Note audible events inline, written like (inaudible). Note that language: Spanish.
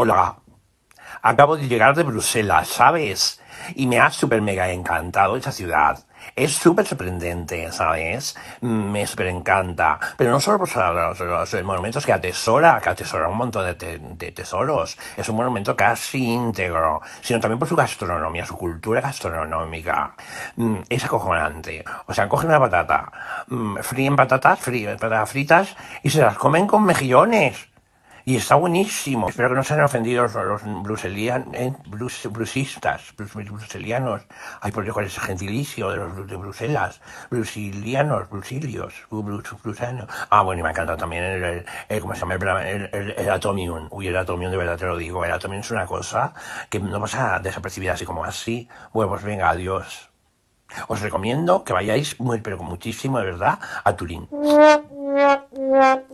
Hola, acabo de llegar de Bruselas, ¿sabes? Y me ha súper mega encantado esa ciudad. Es súper sorprendente, ¿sabes? Me súper encanta. Pero no solo por los, monumentos que atesora, que atesora un montón de, tesoros. Es un monumento casi íntegro. Sino también por su gastronomía, su cultura gastronómica. Mm, es acojonante. O sea, cogen una patata, mm, fríen patatas, fríen patatas fritas y se las comen con mejillones. Y está buenísimo. Espero que no se hayan ofendido los bruselianos, brusistas, bruselianos. Hay por Dios, ese gentilicio de los de Bruselas? Brusilianos, brusilios, Ah, bueno, y me encanta también el, Atomium. Uy, el Atomium, de verdad te lo digo. El Atomium es una cosa que no pasa desapercibida así como así. Bueno, pues venga, adiós. Os recomiendo que vayáis muy, pero muchísimo, de verdad, a Turín. (laughs)